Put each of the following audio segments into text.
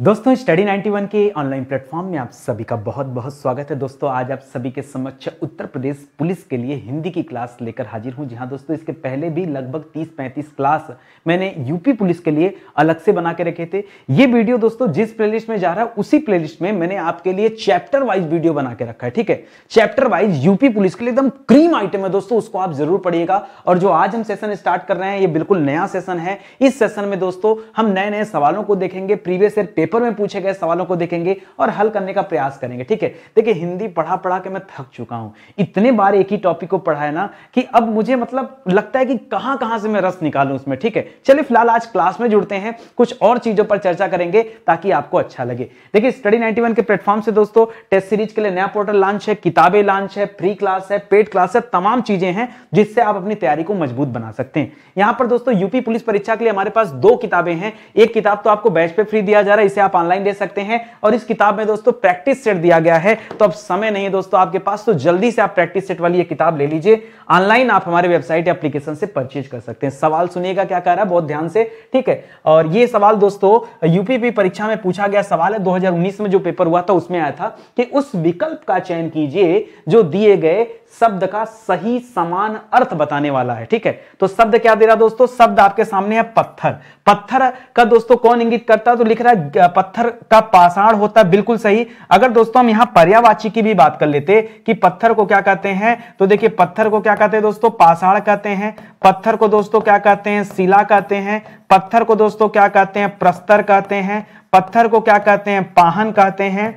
दोस्तों स्टडी 91 के online platform में आप सभी का बहुत बहुत स्वागत है दोस्तों आज आप सभी के समक्ष उत्तर प्रदेश पुलिस के लिए हिंदी की क्लास लेकर हाजिर हूं जी हाँ दोस्तों इसके पहले भी लगभग 30-35 क्लास मैंने यूपी पुलिस के लिए अलग से बना के रखे थे ये वीडियो दोस्तों जिस प्ले में जा रहा है उसी प्ले में मैंने आपके लिए चैप्टर वाइज वीडियो बना के रखा है ठीक है चैप्टर वाइज यूपी पुलिस के लिए एकदम क्रीम आइटम है दोस्तों उसको आप जरूर पढ़िएगा और जो आज हम सेशन स्टार्ट कर रहे हैं ये बिल्कुल नया सेशन है इस सेशन में दोस्तों हम नए नए सवालों को देखेंगे प्रीवियस ईयर पेपर में पूछे गए सवालों को देखेंगे और हल करने का प्रयास करेंगे ठीक है देखिए हिंदी पढ़ा पढ़ा के मैं थक चुका हूं इतने बार एक ही टॉपिक को पढ़ा है ना कि अब मुझे मतलब लगता है कि कहां कहां से मैं रस निकालू उसमें ठीक है चलिए फिलहाल आज क्लास में जुड़ते हैं कुछ और चीजों पर चर्चा करेंगे ताकि आपको अच्छा लगे देखिए स्टडी नाइनटी के प्लेटफॉर्म से दोस्तों टेस्ट सीरीज के लिए नया पोर्टल लॉन्च है किताबें लॉन्च है फ्री क्लास है पेड क्लास है तमाम चीजें हैं जिससे आप अपनी तैयारी को मजबूत बना सकते हैं यहां पर दोस्तों यूपी पुलिस परीक्षा के लिए हमारे पास दो किताबें हैं एक किताब तो आपको बैच पे फ्री दिया जा रहा है से आप ऑनलाइन ले सकते हैं और इस किताब में दोस्तों प्रैक्टिस सेट दिया गया है तो अब समय नहीं है दोस्तों आपके पास तो जल्दी से आप प्रैक्टिस सेट वाली ये किताब ले लीजिए ऑनलाइन आप हमारे वेबसाइट या एप्लीकेशन से परचेज कर सकते हैं सवाल सुनिएगा क्या कह रहा है बहुत ध्यान से ठीक है और ये सवाल दोस्तों यूपीपी परीक्षा में पूछा गया सवाल है दो में जो पेपर हुआ था उसमें आया था कि उस विकल्प का चयन कीजिए जो दिए गए शब्द का सही समान अर्थ बताने वाला है ठीक है तो शब्द क्या दे रहा दोस्तों शब्द आपके सामने है पत्थर पत्थर का दोस्तों कौन इंगित करता है तो लिख रहा है पत्थर का पाषाण होता है बिल्कुल सही अगर दोस्तों हम यहां पर्यावाची की भी बात कर लेते कि पत्थर को क्या कहते हैं तो देखिए पत्थर को क्या कहते हैं दोस्तों पाषाण कहते हैं पत्थर को दोस्तों क्या कहते हैं शिला कहते हैं पत्थर को दोस्तों क्या कहते हैं प्रस्तर कहते हैं पत्थर को क्या कहते हैं पाहन कहते हैं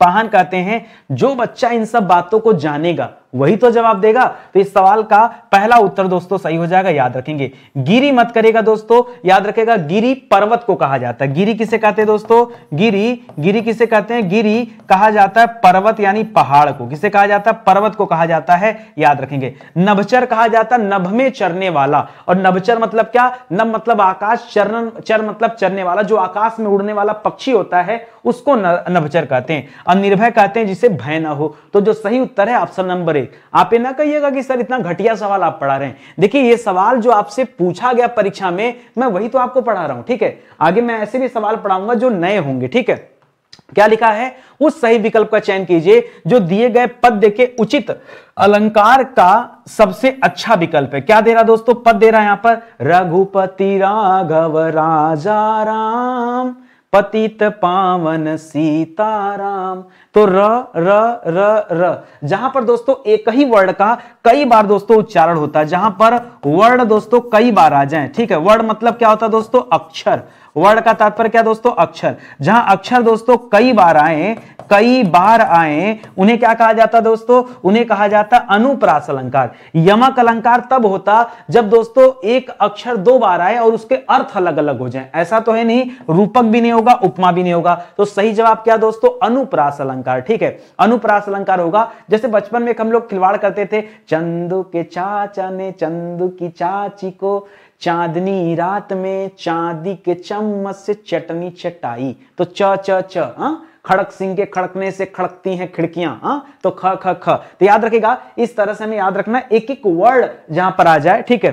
पाहन कहते हैं जो बच्चा इन सब बातों को जानेगा वही तो जवाब देगा तो इस सवाल का पहला उत्तर दोस्तों सही हो जाएगा याद रखेंगे गिरी मत करेगा दोस्तों याद रखेगा गिरी पर्वत को कहा जाता है गिरी किसे कहते हैं दोस्तों गिरी गिरी किसे कहते हैं गिरी कहा जाता है पर्वत यानी पहाड़ को किसे कहा जाता है पर्वत को कहा जाता है याद रखेंगे नभचर कहा जाता है नभ में चरने वाला और नभचर मतलब क्या नभ मतलब आकाश चरण चर मतलब चरने वाला जो आकाश में उड़ने वाला पक्षी होता है उसको नभचर कहते हैं अनिर्भय कहते हैं जिसे भय ना हो तो जो सही उत्तर है ऑप्शन नंबर एक आप ये ना कहिएगा कि सर इतना घटिया सवाल आप पढ़ा रहे हैं देखिए ये सवाल जो आपसे पूछा गया परीक्षा में मैं वही तो आपको पढ़ा रहा हूं ठीक है आगे मैं ऐसे भी सवाल पढ़ाऊंगा जो नए होंगे ठीक है क्या लिखा है उस सही विकल्प का चयन कीजिए जो दिए गए पद के उचित अलंकार का सबसे अच्छा विकल्प है क्या दे रहा दोस्तों पद दे रहा है यहां पर रघुपति राघव राजा राम पतित पावन सीताराम तो र र र र जहां पर दोस्तों एक ही वर्ड का कई बार दोस्तों उच्चारण होता है जहां पर वर्ड दोस्तों कई बार आ जाए ठीक है वर्ड मतलब क्या होता है दोस्तों अक्षर वर्ड का तात्पर्य क्या दोस्तों अक्षर जहां अक्षर दोस्तों कई बार आए कई बार आए उन्हें क्या कहा जाता दोस्तों उन्हें कहा जाता अनुप्रास अलंकार यमक अलंकार तब होता जब दोस्तों एक अक्षर दो बार आए और उसके अर्थ अलग अलग हो जाए ऐसा तो है नहीं रूपक भी नहीं होगा उपमा भी नहीं होगा तो सही जवाब क्या दोस्तों अनुप्रास अलंकार ठीक है अनुप्रास अलंकार होगा जैसे बचपन में हम लोग खिलवाड़ करते थे चंदू के चाचा ने चंदू की चाची को चांदनी रात में चांदी के चम्मच से चटनी चटाई तो च च च हाँ? खड़क सिंह के खड़कने से खड़कती हैं खिड़कियां हाँ तो ख ख ख तो याद रखेगा इस तरह से हमें याद रखना एक एक वर्ड जहां पर आ जाए ठीक है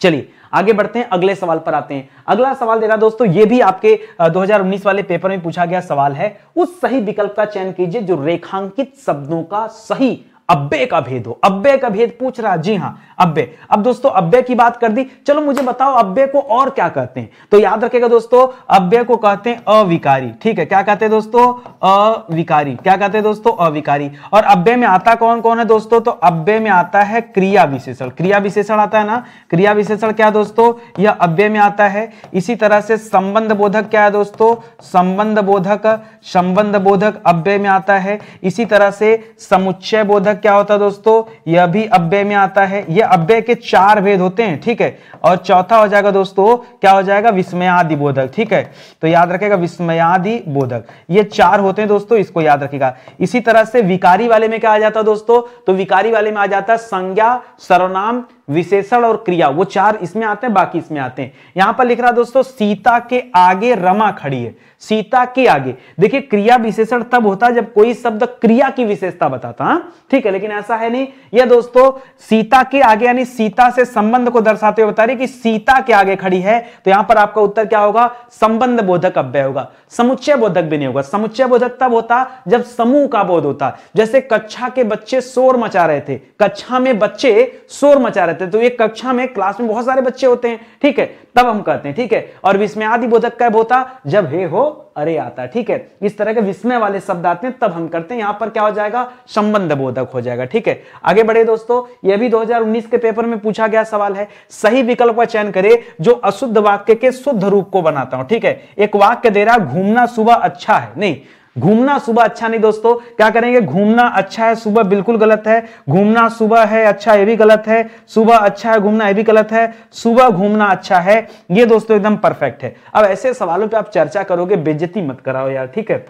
चलिए आगे बढ़ते हैं अगले सवाल पर आते हैं अगला सवाल देखा दोस्तों ये भी आपके 2019 वाले पेपर में पूछा गया सवाल है उस सही विकल्प का चयन कीजिए जो रेखांकित शब्दों का सही अब्बे का भेद हो अब्बे का भेद पूछ रहा जी हाँ अब्बे अब दोस्तों अब्बे की बात कर दी चलो मुझे बताओ अब्बे को और क्या कहते हैं तो याद रखेगा दोस्तों अब्बे को कहते हैं अविकारी ठीक है क्या कहते हैं दोस्तों अविकारी क्या कहते हैं दोस्तों अविकारी और अब्बे में आता कौन कौन है दोस्तों तो अब्बे में आता है क्रिया विशेषण क्रिया विशेषण आता है ना क्रिया विशेषण क्या दोस्तों यह अव्यय में आता है इसी तरह से संबंध बोधक क्या है दोस्तों संबंध बोधक संबंध बोधक अव्यय में आता है इसी तरह से समुच्चय बोधक क्या होता है दोस्तों यह भी अव्यय में आता है यह अव्यय के चार भेद होते हैं ठीक है और चौथा हो जाएगा दोस्तों क्या हो जाएगा विस्मयादि बोधक ठीक है तो याद रखेगा विस्मयादि बोधक ये चार होते हैं दोस्तों इसको याद रखेगा इसी तरह से विकारी वाले में क्या आ जाता है दोस्तों तो विकारी वाले में आ जाता है संज्ञा सर्वनाम विशेषण और क्रिया वो चार इसमें आते हैं बाकी इसमें आते हैं यहां पर लिख रहा दोस्तों सीता के आगे रमा खड़ी है सीता के आगे देखिए क्रिया विशेषण तब होता है जब कोई शब्द क्रिया की विशेषता बताता है हाँ? ठीक है लेकिन ऐसा है नहीं यह दोस्तों सीता के आगे यानी सीता से संबंध को दर्शाते हुए बता रही कि सीता के आगे खड़ी है तो यहां पर आपका उत्तर क्या होगा संबंध बोधक अव्यय होगा समुच्चय बोधक भी नहीं होगा समुच्चय बोधक तब होता जब समूह का बोध होता जैसे कक्षा के बच्चे शोर मचा रहे थे कक्षा में बच्चे शोर मचा रहे रहते हैं तो ये कक्षा में क्लास में बहुत सारे बच्चे होते हैं ठीक है तब हम कहते हैं ठीक है और विस्मय आदि बोधक कब होता जब हे हो अरे आता ठीक है इस तरह के विस्मय वाले शब्द आते हैं तब हम करते हैं यहां पर क्या हो जाएगा संबंध बोधक हो जाएगा ठीक है आगे बढ़े दोस्तों ये भी 2019 के पेपर में पूछा गया सवाल है सही विकल्प का चयन करे जो अशुद्ध वाक्य के शुद्ध रूप को बनाता हूं ठीक है एक वाक्य दे रहा घूमना सुबह अच्छा है नहीं घूमना सुबह अच्छा नहीं दोस्तों क्या करेंगे घूमना अच्छा है सुबह बिल्कुल गलत है घूमना सुबह है अच्छा ये भी गलत है सुबह अच्छा है घूमना ये भी गलत है सुबह घूमना अच्छा है ये दोस्तों एकदम परफेक्ट है अब ऐसे सवालों पर आप चर्चा करोगे बेजती मत कराओ यार ठीक है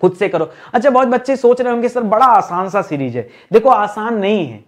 खुद से करो अच्छा बहुत बच्चे सोच रहे होंगे सर बड़ा आसान सा सीरीज है देखो आसान नहीं है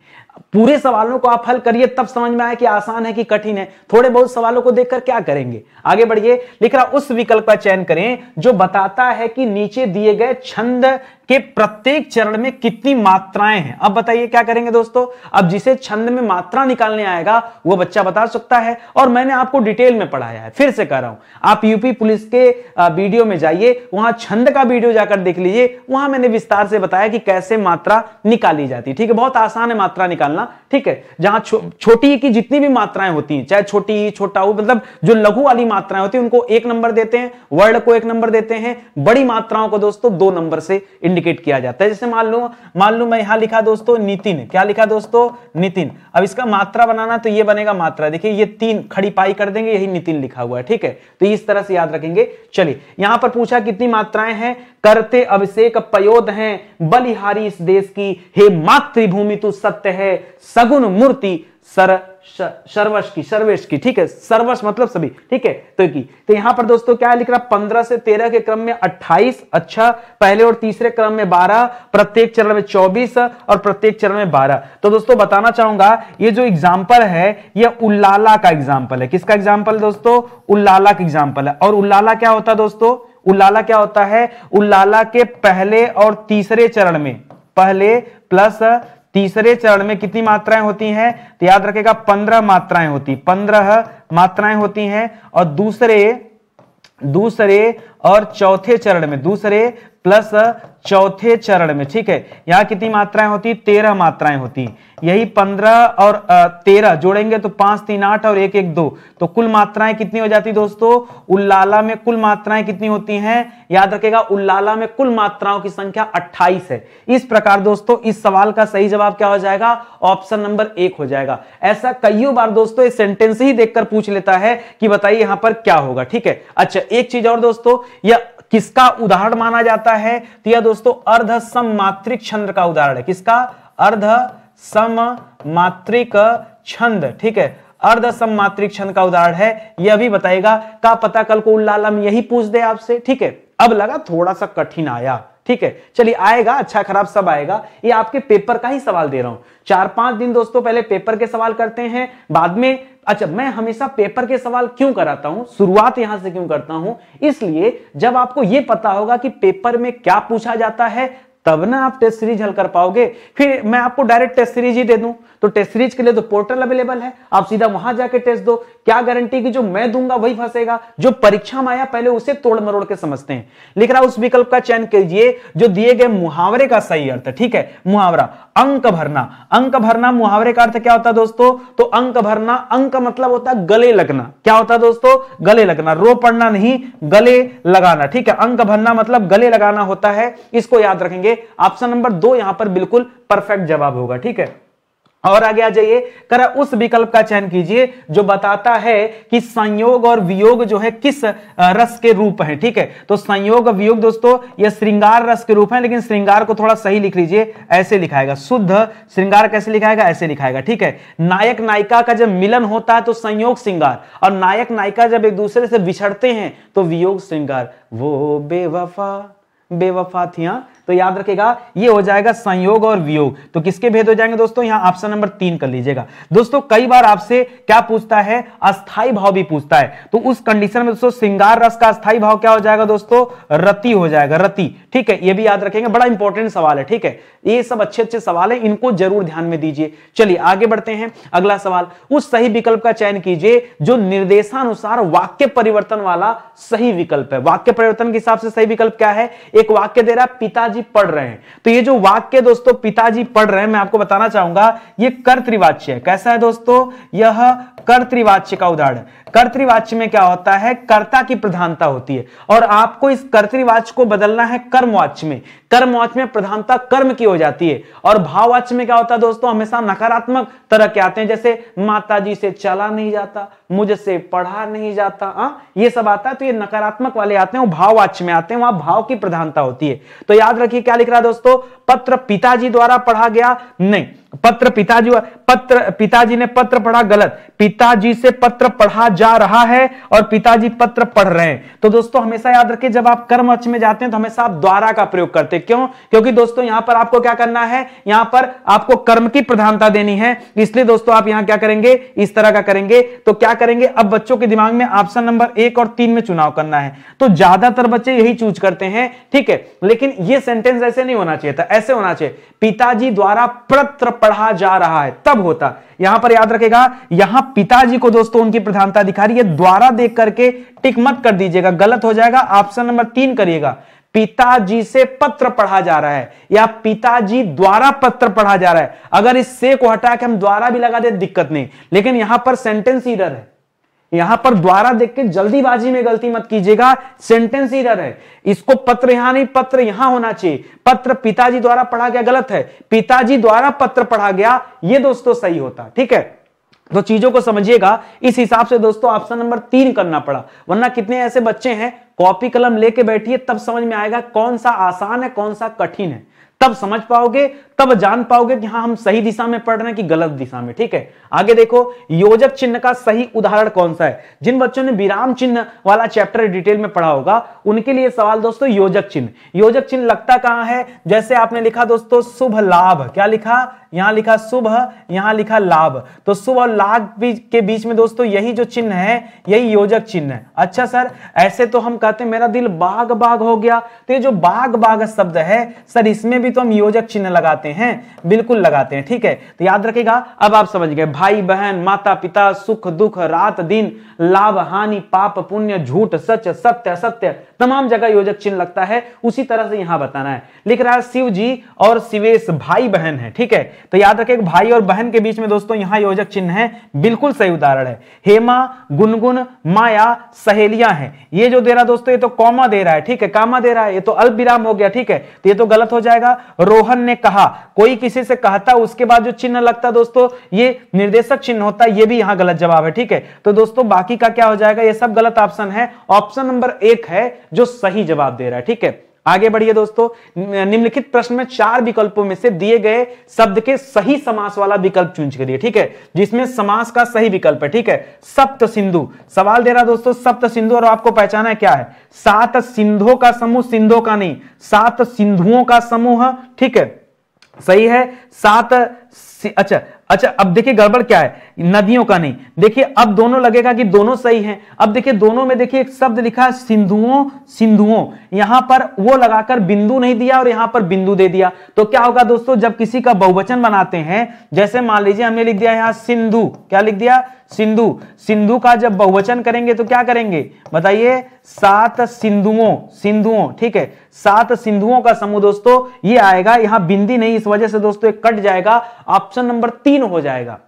पूरे सवालों को आप हल करिए तब समझ में आए कि आसान है कि कठिन है थोड़े बहुत सवालों को देखकर क्या करेंगे आगे बढ़िए लिख रहा उस विकल्प का चयन करें जो बताता है कि नीचे दिए गए छंद के प्रत्येक चरण में कितनी मात्राएं हैं अब बताइए क्या करेंगे दोस्तों अब जिसे छंद में मात्रा निकालने आएगा वो बच्चा बता सकता है और मैंने आपको डिटेल में पढ़ाया है फिर से कह रहा हूं आप यूपी पुलिस के वीडियो में जाइए वहां छंद का वीडियो जाकर देख लीजिए वहां मैंने विस्तार से बताया कि कैसे मात्रा निकाली जाती ठीक है बहुत आसान है मात्रा निकाल பண்ணலாம் ठीक है जहां छो, छोटी की जितनी भी मात्राएं होती हैं चाहे छोटी ही छोटा हो मतलब जो लघु वाली मात्राएं होती हैं उनको एक नंबर देते हैं वर्ड को एक नंबर देते हैं बड़ी मात्राओं को दोस्तों दो नंबर से इंडिकेट किया जाता है जैसे मान लो मान लो मैं यहां लिखा दोस्तों नितिन क्या लिखा दोस्तों नितिन अब इसका मात्रा बनाना तो ये बनेगा मात्रा देखिए ये तीन खड़ी पाई कर देंगे यही नितिन लिखा हुआ है ठीक है तो इस तरह से याद रखेंगे चलिए यहां पर पूछा कितनी मात्राएं हैं करते अभिषेक पयोध हैं बलिहारी इस देश की हे मातृभूमि तू सत्य है सगुन मूर्ति सर सर्वश की सर्वेश की ठीक है सर्वश मतलब सभी ठीक है तो की तो यहां पर दोस्तों क्या लिख रहा पंद्रह से तेरह के क्रम में अट्ठाईस अच्छा पहले और तीसरे क्रम में बारह प्रत्येक चरण में चौबीस और प्रत्येक चरण में बारह तो दोस्तों बताना चाहूंगा ये जो एग्जाम्पल है ये उल्लाला का एग्जाम्पल है किसका एग्जाम्पल दोस्तों उल्लाला का एग्जाम्पल है और उल्लाला क्या होता है दोस्तों उल्लाला क्या होता है उल्लाला के पहले और तीसरे चरण में पहले प्लस तीसरे चरण में कितनी मात्राएं होती हैं तो याद रखेगा पंद्रह मात्राएं होती पंद्रह मात्राएं होती हैं और दूसरे दूसरे और चौथे चरण में दूसरे प्लस चौथे चरण में ठीक है यहाँ कितनी मात्राएं होती तेरह मात्राएं होती यही पंद्रह और तेरह जोड़ेंगे तो पांच तीन आठ और एक एक दो तो कुल मात्राएं कितनी हो जाती दोस्तों उल्लाला में कुल मात्राएं कितनी होती हैं याद रखेगा उल्लाला में कुल मात्राओं की संख्या अट्ठाईस है इस प्रकार दोस्तों इस सवाल का सही जवाब क्या हो जाएगा ऑप्शन नंबर एक हो जाएगा ऐसा कईयों बार दोस्तों सेंटेंस ही देखकर पूछ लेता है कि बताइए यहां पर क्या होगा ठीक है अच्छा एक चीज और दोस्तों या किसका उदाहरण माना जाता है तो यह दोस्तों अर्ध सममात्रिक छंद का उदाहरण है किसका अर्ध सममात्रिक छंद ठीक है अर्ध सममात्रिक छंद का उदाहरण है यह भी बताएगा का पता कल को उल्लालम यही पूछ दे आपसे ठीक है अब लगा थोड़ा सा कठिन आया ठीक है चलिए आएगा अच्छा खराब सब आएगा ये आपके पेपर का ही सवाल दे रहा हूं चार पांच दिन दोस्तों पहले पेपर के सवाल करते हैं बाद में अच्छा मैं हमेशा पेपर के सवाल क्यों कराता हूं शुरुआत यहां से क्यों करता हूं इसलिए जब आपको यह पता होगा कि पेपर में क्या पूछा जाता है तब ना आप टेस्ट सीरीज हल कर पाओगे फिर मैं आपको डायरेक्ट टेस्ट सीरीज ही दे दूं तो टेस्ट सीरीज के लिए तो पोर्टल अवेलेबल है आप सीधा वहां जाके टेस्ट दो क्या गारंटी कि जो मैं दूंगा वही फंसेगा जो परीक्षा में आया पहले उसे तोड़ मरोड़ के समझते हैं लिख रहा उस विकल्प का चयन कीजिए जो दिए गए मुहावरे का सही अर्थ ठीक है मुहावरा अंक भरना अंक भरना मुहावरे का अर्थ क्या होता है दोस्तों तो अंक भरना अंक मतलब होता है गले लगना क्या होता है दोस्तों गले लगना रो पड़ना नहीं गले लगाना ठीक है अंक भरना मतलब गले लगाना होता है इसको याद रखेंगे ऑप्शन नंबर दो यहां पर बिल्कुल परफेक्ट जवाब होगा ठीक है और आगे आ जाइए कर उस विकल्प का चयन कीजिए जो बताता है कि संयोग और वियोग जो है किस रस के रूप है ठीक है तो संयोग वियोग दोस्तों यह श्रृंगार रस के रूप है लेकिन श्रृंगार को थोड़ा सही लिख लीजिए ऐसे लिखाएगा शुद्ध श्रृंगार कैसे लिखाएगा ऐसे लिखाएगा ठीक है नायक नायिका का जब मिलन होता है तो संयोग श्रृंगार और नायक नायिका जब एक दूसरे से बिछड़ते हैं तो वियोग श्रृंगार वो बेवफा बेवफा थिया तो याद रखेगा ये हो जाएगा संयोग और वियोग तो किसके भेद हो जाएंगे दोस्तों यहां ऑप्शन नंबर तीन कर लीजिएगा दोस्तों कई बार आपसे क्या पूछता है अस्थाई भाव भी पूछता है तो उस कंडीशन में दोस्तों सिंगार रस का अस्थाई भाव क्या हो जाएगा दोस्तों रति हो जाएगा रति ठीक है ये भी याद रखेंगे बड़ा इंपॉर्टेंट सवाल है ठीक है ये सब अच्छे अच्छे सवाल है इनको जरूर ध्यान में दीजिए चलिए आगे बढ़ते हैं अगला सवाल उस सही विकल्प का चयन कीजिए जो निर्देशानुसार वाक्य परिवर्तन वाला सही विकल्प है वाक्य परिवर्तन के हिसाब से सही विकल्प क्या है एक वाक्य दे रहा पिताजी पढ़ रहे हैं तो ये जो वाक्य दोस्तों पिताजी पढ़ रहे हैं मैं आपको बताना चाहूंगा ये कर्तवाच्य है कैसा है दोस्तों यह कर्तृवाच्य का उदाहरण कर्तृवाच्य में क्या होता है कर्ता की प्रधानता होती है और आपको इस कर्तृवाच्य को बदलना है कर्मवाच्य में कर्मवाच में प्रधानता कर्म की हो जाती है और भाववाच में क्या होता है दोस्तों हमेशा नकारात्मक तरह के आते हैं जैसे माता जी से चला नहीं जाता मुझसे पढ़ा नहीं जाता आ? हाँ? ये सब आता है तो ये नकारात्मक वाले आते हैं भाववाच में आते हैं वहां भाव की प्रधानता होती है तो याद रखिए क्या लिख रहा है दोस्तों पत्र पिताजी द्वारा पढ़ा गया नहीं पत्र पिताजी पत्र पिताजी ने पत्र पढ़ा गलत पिताजी से पत्र पढ़ा जा रहा है और पिताजी पत्र पढ़ रहे हैं तो दोस्तों हमेशा याद रखिए जब आप कर्म में जाते हैं तो हमेशा आप द्वारा का प्रयोग करते क्यों क्योंकि दोस्तों यहां पर आपको क्या करना है यहां पर आपको कर्म की प्रधानता देनी है इसलिए दोस्तों आप यहां क्या करेंगे इस तरह का करेंगे तो क्या करेंगे अब बच्चों के दिमाग में ऑप्शन नंबर एक और तीन में चुनाव करना है तो ज्यादातर बच्चे यही चूज करते हैं ठीक है लेकिन यह सेंटेंस ऐसे नहीं होना चाहिए था ऐसे होना चाहिए पिताजी द्वारा पत्र पढ़ा जा रहा है तब होता यहां पर याद रखेगा यहां पिताजी को दोस्तों उनकी प्रधानता दिखा रही है द्वारा देख करके टिक मत कर दीजिएगा गलत हो जाएगा ऑप्शन नंबर तीन करिएगा पिताजी से पत्र पढ़ा जा रहा है या पिताजी द्वारा पत्र पढ़ा जा रहा है अगर इस से को हटा के हम द्वारा भी लगा दे दिक्कत नहीं लेकिन यहां पर सेंटेंस इरर है यहां पर द्वारा देख के जल्दीबाजी में गलती मत कीजिएगा सेंटेंस इरर है इसको पत्र यहां नहीं पत्र यहां होना चाहिए पत्र पिताजी द्वारा पढ़ा गया गलत है पिताजी द्वारा पत्र पढ़ा गया यह दोस्तों सही होता ठीक है तो चीजों को समझिएगा इस हिसाब से दोस्तों ऑप्शन नंबर तीन करना पड़ा वरना कितने ऐसे बच्चे हैं कॉपी कलम लेके बैठिए तब समझ में आएगा कौन सा आसान है कौन सा कठिन है तब समझ पाओगे तब जान पाओगे कि हाँ हम सही दिशा में पढ़ रहे हैं कि गलत दिशा में ठीक है आगे देखो योजक चिन्ह का सही उदाहरण कौन सा है जिन बच्चों ने विराम चिन्ह वाला चैप्टर डिटेल में पढ़ा होगा उनके लिए सवाल दोस्तों योजक चिन्ह योजक चिन्ह लगता कहाँ है जैसे आपने लिखा दोस्तों शुभ लाभ क्या लिखा यहां लिखा शुभ यहां लिखा लाभ तो शुभ और लाभ के बीच में दोस्तों यही जो चिन्ह है यही योजक चिन्ह है अच्छा सर ऐसे तो हम कहते हैं मेरा दिल बाग बाग हो गया तो ये जो बाग बाग शब्द है सर इसमें भी तो हम योजक चिन्ह लगाते लगाते हैं बिल्कुल लगाते हैं ठीक है तो याद रखेगा अब आप समझ गए भाई बहन माता पिता सुख दुख रात दिन लाभ हानि पाप पुण्य झूठ सच सत्य सत्य तमाम जगह योजक चिन्ह लगता है उसी तरह से यहां बताना है लिख रहा है शिव जी और शिवेश भाई बहन है ठीक है तो याद रखे भाई और बहन के बीच में दोस्तों यहां योजक चिन्ह है बिल्कुल सही उदाहरण है हेमा गुनगुन माया सहेलियां हैं ये जो दे रहा दोस्तों ये तो कॉमा दे रहा है ठीक है कामा दे रहा है ये तो अल्प विराम हो गया ठीक है तो ये तो गलत हो जाएगा रोहन ने कहा कोई किसी से कहता उसके बाद जो चिन्ह लगता दोस्तों ये निर्देशक चिन्ह होता है ये भी यहां गलत जवाब है ठीक है तो दोस्तों बाकी का क्या हो जाएगा ये सब गलत ऑप्शन है ऑप्शन नंबर एक है जो सही जवाब दे रहा है ठीक है आगे बढ़िए दोस्तों निम्नलिखित प्रश्न में चार विकल्पों में से दिए गए शब्द के सही समास वाला विकल्प चुन करिए ठीक है जिसमें समास का सही विकल्प है ठीक है सप्त सिंधु सवाल दे रहा दोस्तों सप्त सिंधु और आपको पहचाना है क्या है सात सिंधुओं का समूह सिंधुओं का नहीं सात सिंधुओं का समूह ठीक है सही है सात अच्छा अच्छा अब देखिए गड़बड़ क्या है नदियों का नहीं देखिए अब दोनों लगेगा कि दोनों सही हैं अब देखिए दोनों में देखिए एक शब्द लिखा सिंधुओं सिंधुओं यहां पर वो लगाकर बिंदु नहीं दिया और यहां पर बिंदु दे दिया तो क्या होगा दोस्तों जब किसी का बहुवचन बनाते हैं जैसे मान लीजिए हमने लिख दिया यहां सिंधु क्या लिख दिया सिंधु सिंधु का जब बहुवचन करेंगे तो क्या करेंगे बताइए सात सिंधुओं सिंधुओं ठीक है सात सिंधुओं का समूह दोस्तों ये आएगा यहां बिंदी नहीं इस वजह से दोस्तों कट जाएगा ऑप्शन नंबर तीन हो जाएगा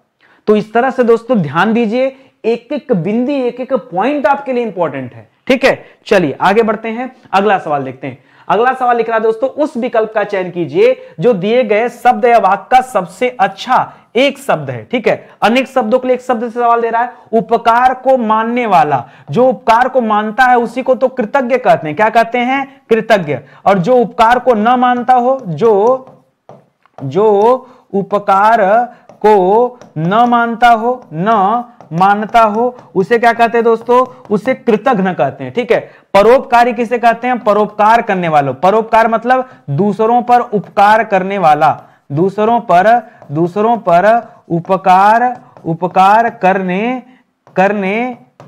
तो इस तरह से दोस्तों ध्यान दीजिए एक एक बिंदी एक एक पॉइंट आपके लिए इंपॉर्टेंट है ठीक है चलिए आगे बढ़ते हैं अगला सवाल देखते हैं अगला सवाल लिख रहा है दोस्तों उस विकल्प का चयन कीजिए जो दिए गए शब्द या वाक्य का सबसे अच्छा एक शब्द है ठीक है अनेक शब्दों के लिए एक शब्द से सवाल दे रहा है उपकार को मानने वाला जो उपकार को मानता है उसी को तो कृतज्ञ कहते हैं क्या कहते हैं कृतज्ञ और जो उपकार को न मानता हो जो जो उपकार को न मानता हो न मानता हो उसे क्या कहते हैं दोस्तों उसे कृतघ्न कहते हैं ठीक है परोपकारी किसे कहते हैं परोपकार करने वालों परोपकार मतलब दूसरों पर उपकार करने वाला दूसरों पर दूसरों पर उपकार उपकार करने करने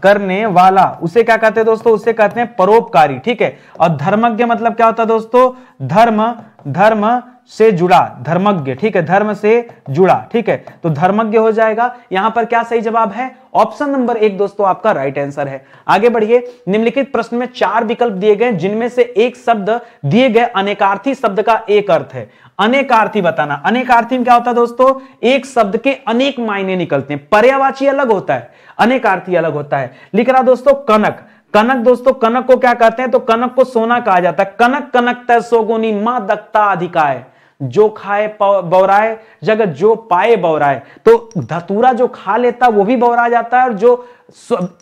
करने वाला उसे क्या कहते हैं दोस्तों उसे कहते हैं परोपकारी ठीक है और धर्मज्ञ मतलब क्या होता है दोस्तों धर्म धर्म से जुड़ा धर्मज्ञ ठीक है धर्म से जुड़ा ठीक है तो धर्मज्ञ हो जाएगा यहां पर क्या सही जवाब है ऑप्शन नंबर एक दोस्तों आपका राइट आंसर है आगे बढ़िए निम्नलिखित प्रश्न में चार विकल्प दिए गए जिनमें से एक शब्द दिए गए अनेकार्थी शब्द का एक अर्थ है अनेकार्थी बताना अनेकार्थी में क्या होता है दोस्तों एक शब्द के अनेक मायने निकलते हैं पर्यावाची अलग होता है अनेकार्थी अलग होता है लिख रहा दोस्तों कनक कनक दोस्तों कनक को क्या कहते हैं तो कनक को सोना कहा जाता है कनक कनक तय सोगुनी माँ दक्ता अधिकाय जो खाए बौराए जगत जो पाए बौराए तो धतूरा जो खा लेता वो भी बौरा जाता है और जो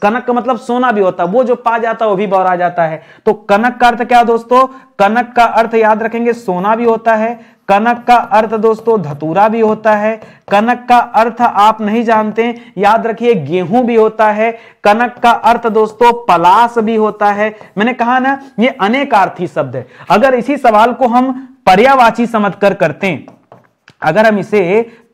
कनक का मतलब सोना भी होता है वो जो पा जाता है वो भी बौरा जाता है तो कनक का अर्थ क्या दोस्तों कनक का अर्थ याद रखेंगे सोना भी होता है कनक का अर्थ दोस्तों धतूरा भी होता है कनक का अर्थ आप नहीं जानते याद रखिए गेहूं भी होता है कनक का अर्थ दोस्तों पलास भी होता है मैंने कहा ना ये अनेकार्थी शब्द है अगर इसी सवाल को हम पर्यावाची समझकर करते हैं अगर हम इसे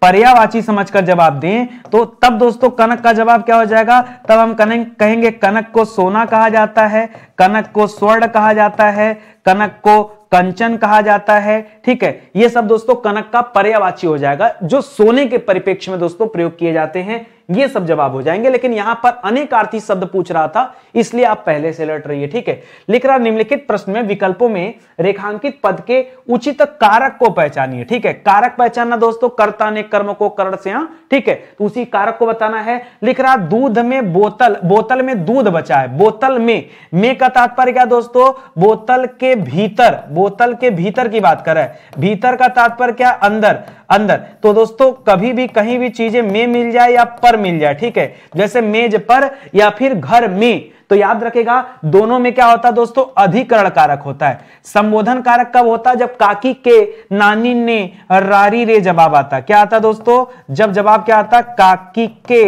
पर्यावाची समझकर जवाब दें तो तब दोस्तों कनक का जवाब क्या हो जाएगा तब हम कनक कहेंगे कनक को सोना कहा जाता है कनक को स्वर्ण कहा जाता है कनक को कंचन कहा जाता है ठीक है ये सब दोस्तों कनक का पर्यावाची हो जाएगा जो सोने के परिपेक्ष में दोस्तों प्रयोग किए जाते हैं ये सब जवाब हो जाएंगे लेकिन यहां पर अनेकार्थी शब्द पूछ रहा था इसलिए आप पहले से अलर्ट रहिए ठीक है लिख रहा निम्नलिखित प्रश्न में विकल्पों में रेखांकित पद के उचित कारक को पहचानिए ठीक है कारक पहचानना दोस्तों कर्ता ने कर्म को करण से यहां ठीक है तो उसी कारक को बताना है लिख रहा दूध में बोतल बोतल में दूध बचा है बोतल में में का तात्पर्य क्या दोस्तों बोतल के भीतर बोतल के भीतर की बात कर रहा है भीतर का तात्पर्य क्या अंदर अंदर तो दोस्तों कभी भी कहीं भी चीजें में मिल जाए या पर मिल जाए ठीक है जैसे मेज पर या फिर घर में तो याद रखेगा दोनों में क्या होता है दोस्तों अधिकरण कारक होता है संबोधन कारक कब होता है जब काकी के नानी ने रारी रे जवाब आता क्या आता दोस्तों जब जवाब क्या आता काकी के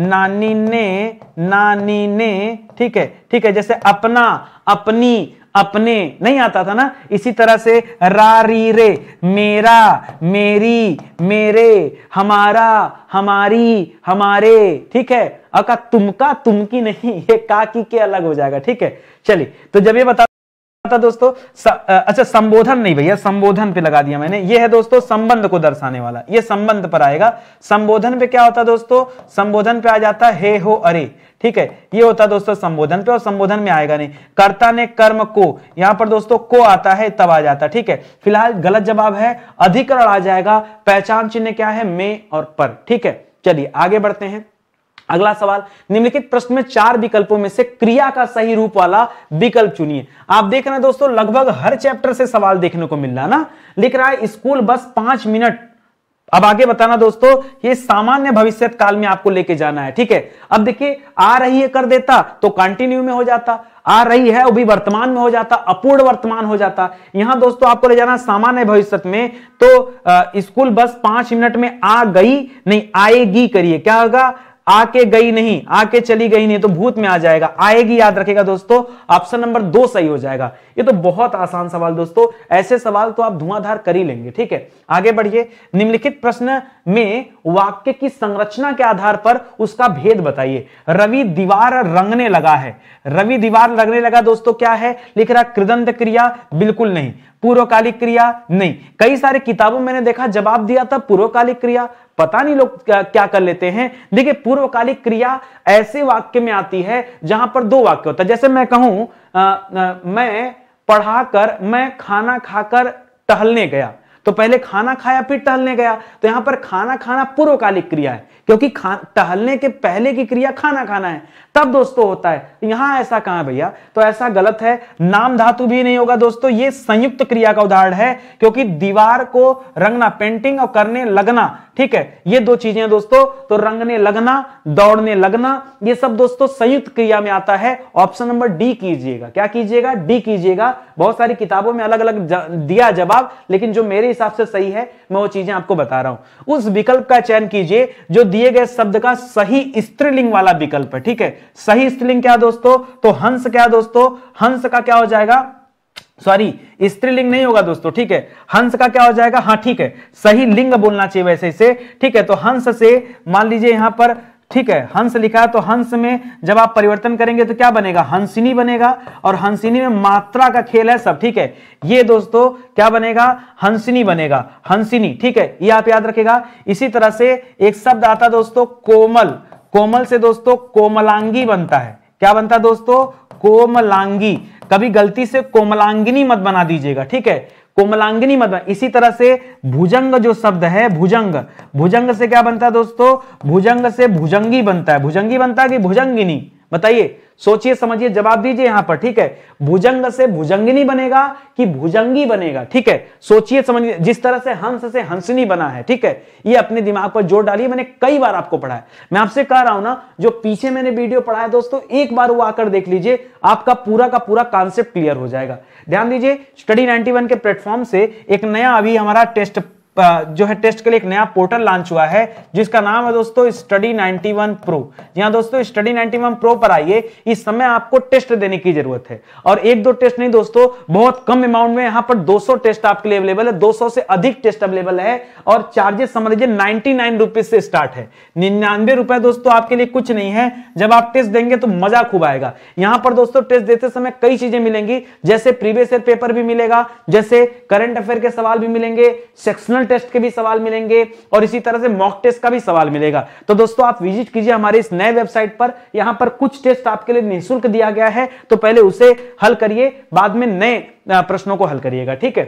नानी ने नानी ने ठीक है ठीक है जैसे अपना अपनी अपने नहीं आता था ना इसी तरह से रारी रे मेरा मेरी मेरे हमारा हमारी हमारे ठीक है अका तुमका तुमकी नहीं ये का की के अलग हो जाएगा ठीक है चलिए तो जब ये बता था दोस्तों स, अच्छा संबोधन नहीं भैया संबोधन पे लगा दिया मैंने ये है दोस्तों संबंध को दर्शाने वाला ये संबंध पर आएगा संबोधन पे क्या होता दोस्तों संबोधन पे आ जाता हे हो अरे ठीक है ये होता दोस्तों संबोधन पे और संबोधन में आएगा नहीं कर्ता ने कर्म को यहां पर दोस्तों को आता है तब आ जाता ठीक है फिलहाल गलत जवाब है अधिकरण आ जाएगा पहचान चिन्ह क्या है मे और पर ठीक है चलिए आगे बढ़ते हैं अगला सवाल निम्नलिखित प्रश्न में चार विकल्पों में से क्रिया का सही रूप वाला विकल्प चुनिए आप देख रहे हैं दोस्तों लगभग हर चैप्टर से सवाल देखने को मिल रहा ना लिख रहा है स्कूल बस पांच मिनट अब आगे बताना दोस्तों ये सामान्य भविष्य काल में आपको लेके जाना है ठीक है अब देखिए आ रही है कर देता तो कंटिन्यू में हो जाता आ रही है वो भी वर्तमान में हो जाता अपूर्ण वर्तमान हो जाता यहां दोस्तों आपको ले जाना सामान्य भविष्य में तो स्कूल बस पांच मिनट में आ गई नहीं आएगी करिए क्या होगा आके गई नहीं आके चली गई नहीं तो भूत में आ जाएगा आएगी याद रखेगा दोस्तों ऑप्शन नंबर दो सही हो जाएगा ये तो बहुत आसान सवाल दोस्तों ऐसे सवाल तो आप धुआंधार कर ही लेंगे ठीक है आगे बढ़िए निम्नलिखित प्रश्न में वाक्य की संरचना के आधार पर उसका भेद बताइए रवि दीवार रंगने लगा है रवि दीवार रंगने लगा दोस्तों क्या है लिख रहा कृदंत क्रिया बिल्कुल नहीं पूर्वकालिक क्रिया नहीं कई सारे किताबों मैंने देखा जवाब दिया था पूर्वकालिक क्रिया पता नहीं लोग क्या कर लेते हैं देखिए पूर्वकालिक क्रिया ऐसे वाक्य में आती है जहां पर दो वाक्य होता है जैसे मैं कहूं आ, आ, मैं पढ़ाकर मैं खाना खाकर टहलने गया तो पहले खाना खाया फिर टहलने गया तो यहां पर खाना खाना पूर्वकालिक क्रिया है क्योंकि टहलने के पहले की क्रिया खाना खाना है तब दोस्तों होता है यहां ऐसा कहा भैया तो ऐसा गलत है नाम धातु भी नहीं होगा दोस्तों ये संयुक्त क्रिया का उदाहरण है क्योंकि दीवार को रंगना पेंटिंग और करने लगना ठीक है ये दो चीजें दोस्तों तो रंगने लगना दौड़ने लगना ये सब दोस्तों संयुक्त क्रिया में आता है ऑप्शन नंबर डी कीजिएगा क्या कीजिएगा डी कीजिएगा बहुत सारी किताबों में अलग अलग दिया जवाब लेकिन जो मेरे हिसाब से सही है मैं वो चीजें आपको बता रहा हूं उस विकल्प का चयन कीजिए जो दिया दिए गए शब्द का सही स्त्रीलिंग वाला विकल्प है ठीक है सही स्त्रीलिंग क्या दोस्तों तो हंस क्या दोस्तों हंस का क्या हो जाएगा सॉरी स्त्रीलिंग नहीं होगा दोस्तों ठीक है हंस का क्या हो जाएगा हाँ ठीक है सही लिंग बोलना चाहिए वैसे इसे ठीक है तो हंस से मान लीजिए यहां पर ठीक है हंस लिखा तो हंस में जब आप परिवर्तन करेंगे तो क्या बनेगा हंसिनी बनेगा और हंसिनी में मात्रा का खेल है सब ठीक है ये दोस्तों क्या बनेगा हंसिनी बनेगा हंसिनी ठीक है ये आप याद रखेगा इसी तरह से एक शब्द आता दोस्तों कोमल कोमल से दोस्तों कोमलांगी बनता है क्या बनता है दोस्तों कोमलांगी कभी गलती से कोमलांगिनी मत बना दीजिएगा ठीक है कोमलांगिनी मत इसी तरह से भुजंग जो शब्द है भुजंग भुजंग से क्या बनता है दोस्तों भुजंग से भुजंगी बनता है भुजंगी बनता है कि भुजंगिनी बताइए सोचिए समझिए जवाब दीजिए यहां पर ठीक है भुजंग से भुजंगिनी बनेगा कि भुजंगी बनेगा ठीक है सोचिए समझिए जिस तरह से हंस से हंसनी बना है ठीक है ये अपने दिमाग पर जोर डालिए मैंने कई बार आपको पढ़ा है मैं आपसे कह रहा हूं ना जो पीछे मैंने वीडियो पढ़ा है दोस्तों एक बार वो आकर देख लीजिए आपका पूरा का पूरा कॉन्सेप्ट क्लियर हो जाएगा ध्यान दीजिए स्टडी नाइनटी के प्लेटफॉर्म से एक नया अभी हमारा टेस्ट जो है टेस्ट के लिए एक नया पोर्टल लॉन्च हुआ है जिसका नाम है दोस्तों स्टडी 91 प्रो यहाँ दोस्तों स्टडी 91 प्रो पर आइए इस समय आपको टेस्ट देने की जरूरत है और एक दो टेस्ट नहीं दोस्तों बहुत कम अमाउंट में यहाँ पर 200 टेस्ट आपके लिए अवेलेबल है 200 से अधिक टेस्ट अवेलेबल है और चार्जेस समझ लीजिए नाइनटी से स्टार्ट है निन्यानवे रुपए दोस्तों आपके लिए कुछ नहीं है जब आप टेस्ट देंगे तो मजा खूब आएगा यहाँ पर दोस्तों टेस्ट देते समय कई चीजें मिलेंगी जैसे प्रीवियस पेपर भी मिलेगा जैसे करंट अफेयर के सवाल भी मिलेंगे सेक्शनल रीजनल टेस्ट के भी सवाल मिलेंगे और इसी तरह से मॉक टेस्ट का भी सवाल मिलेगा तो दोस्तों आप विजिट कीजिए हमारे इस नए वेबसाइट पर यहां पर कुछ टेस्ट आपके लिए निःशुल्क दिया गया है तो पहले उसे हल करिए बाद में नए प्रश्नों को हल करिएगा ठीक है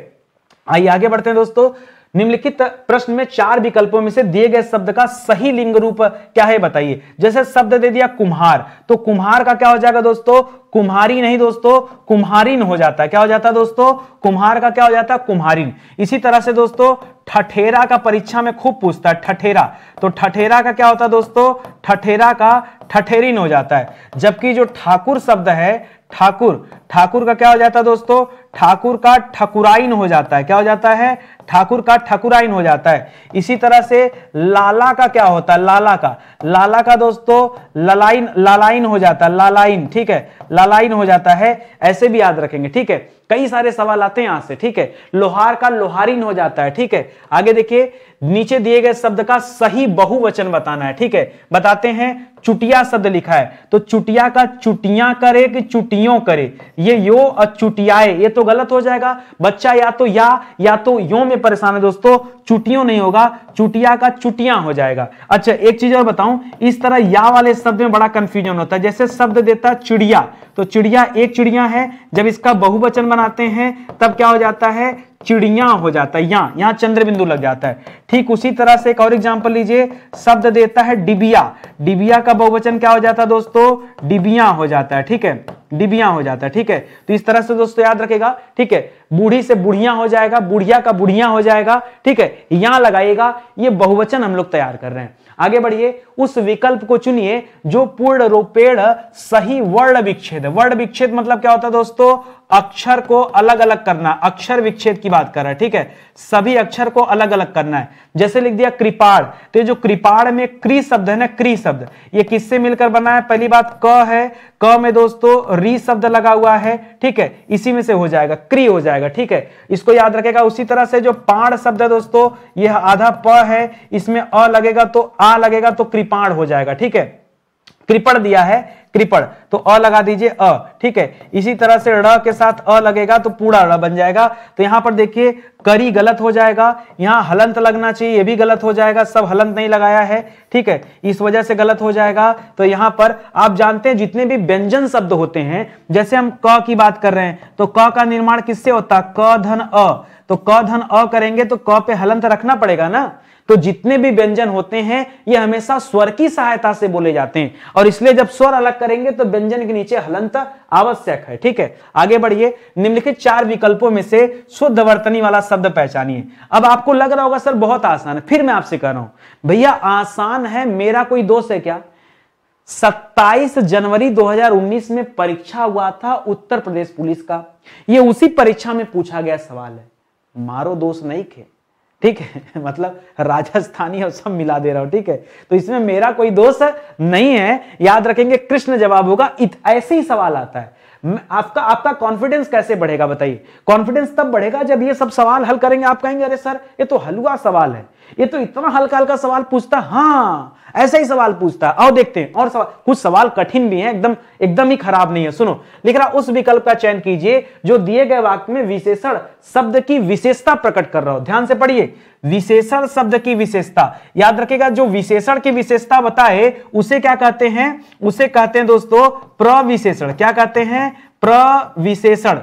आइए आगे बढ़ते हैं दोस्तों निम्नलिखित प्रश्न में चार विकल्पों में से दिए गए शब्द का सही लिंग रूप क्या है बताइए जैसे शब्द दे दिया कुम्हार तो कुम्हार का क्या हो जाएगा दोस्तों कुम्हारी नहीं दोस्तों कुम्हारिन हो जाता है क्या हो जाता है दोस्तों कुम्हार का क्या हो जाता है कुम्हारिन इसी तरह से दोस्तों ठठेरा का परीक्षा में खूब पूछता है ठठेरा तो ठठेरा का क्या होता है दोस्तों ठठेरा का ठठेरिन हो जाता है जबकि जो ठाकुर शब्द है ठाकुर ठाकुर का क्या हो जाता है दोस्तों ठाकुर का ठकुराइन हो जाता है क्या हो जाता है ठाकुर का ठकुराइन हो जाता है इसी तरह से लाला का क्या होता है लाला का लाला का दोस्तों ललाइन लालाइन हो जाता है लालाइन ठीक है लालाइन हो जाता है ऐसे भी याद रखेंगे ठीक है कई सारे सवाल आते हैं यहां से ठीक है लोहार का लोहारिन हो जाता है ठीक है आगे देखिए नीचे दिए गए शब्द का सही बहुवचन बताना है ठीक है बताते हैं चुटिया शब्द लिखा है तो चुटिया का चुटिया करे कि चुटियों करे ये यो और चुटियाए ये तो गलत हो जाएगा बच्चा या तो या या तो यो में परेशान है दोस्तों चुटियों नहीं होगा चुटिया का चुटिया हो जाएगा अच्छा एक चीज और बताऊं इस तरह या वाले शब्द में बड़ा कंफ्यूजन होता है जैसे शब्द देता चिड़िया तो चिड़िया एक चिड़िया है जब इसका बहुवचन बनाते हैं तब क्या हो जाता है चिड़िया हो जाता है यहां यहां चंद्र बिंदु लग जाता है ठीक उसी तरह से एक और एग्जाम्पल लीजिए शब्द देता है डिबिया डिबिया का बहुवचन क्या हो जाता है दोस्तों डिबिया हो जाता है ठीक है डिबिया हो जाता है ठीक है तो इस तरह से दोस्तों याद रखेगा ठीक है बूढ़ी से बुढ़िया हो जाएगा बुढ़िया का बुढ़िया हो जाएगा ठीक है यहां लगाइएगा ये बहुवचन हम लोग तैयार कर रहे हैं आगे बढ़िए उस विकल्प को चुनिए जो पूर्ण रूपेण सही वर्ण विक्षेद वर्ण विक्षेद मतलब क्या होता है दोस्तों अक्षर को अलग अलग करना अक्षर विच्छेद की बात कर रहा है ठीक है सभी अक्षर को अलग अलग करना है जैसे लिख दिया कृपाण तो जो कृपाण में क्री शब्द है ना क्री शब्द ये किससे मिलकर बना है पहली बात क है क में दोस्तों री शब्द लगा हुआ है ठीक है इसी में से हो जाएगा क्री हो जाएगा ठीक है इसको याद रखेगा उसी तरह से जो पाण शब्द है दोस्तों यह आधा प है इसमें अ लगेगा तो आ लगेगा तो कृपाण हो जाएगा ठीक है कृपण दिया है कृपण तो अ लगा दीजिए अ ठीक है इसी तरह से र के साथ अ लगेगा तो पूरा र बन जाएगा तो यहां पर देखिए करी गलत हो जाएगा यहां हलंत लगना चाहिए ये भी गलत हो जाएगा सब हलंत नहीं लगाया है ठीक है इस वजह से गलत हो जाएगा तो यहां पर आप जानते हैं जितने भी व्यंजन शब्द होते हैं जैसे हम क की बात कर रहे हैं तो क का निर्माण किससे होता क धन अ तो क धन अ करेंगे तो क पे हलंत रखना पड़ेगा ना तो जितने भी व्यंजन होते हैं ये हमेशा स्वर की सहायता से बोले जाते हैं और इसलिए जब स्वर अलग करेंगे तो व्यंजन के नीचे हलंत आवश्यक है ठीक है आगे बढ़िए निम्नलिखित चार विकल्पों में से शुद्ध वर्तनी वाला शब्द पहचानिए अब आपको लग रहा होगा सर बहुत आसान है फिर मैं आपसे कह रहा हूं भैया आसान है मेरा कोई दोष है क्या 27 जनवरी 2019 में परीक्षा हुआ था उत्तर प्रदेश पुलिस का यह उसी परीक्षा में पूछा गया सवाल है मारो दोष नहीं खे ठीक है मतलब राजस्थानी और सब मिला दे रहा हूं ठीक है तो इसमें मेरा कोई दोष नहीं है याद रखेंगे कृष्ण जवाब होगा ऐसे ही सवाल आता है आपका आपका कॉन्फिडेंस कैसे बढ़ेगा बताइए कॉन्फिडेंस तब बढ़ेगा जब ये सब सवाल हल करेंगे आप कहेंगे अरे सर ये तो हलवा सवाल है ये तो इतना हल्का हल्का सवाल पूछता हाँ ऐसा ही सवाल पूछता है और देखते हैं और सवाल कुछ सवाल कठिन भी हैं एकदम एकदम ही खराब नहीं है सुनो लिख रहा उस विकल्प का चयन कीजिए जो दिए गए वाक्य में विशेषण शब्द की विशेषता प्रकट कर रहा हो ध्यान से पढ़िए विशेषण शब्द की विशेषता याद रखेगा जो विशेषण की विशेषता बताए उसे क्या कहते हैं उसे कहते हैं दोस्तों प्रविशेषण क्या कहते हैं प्रविशेषण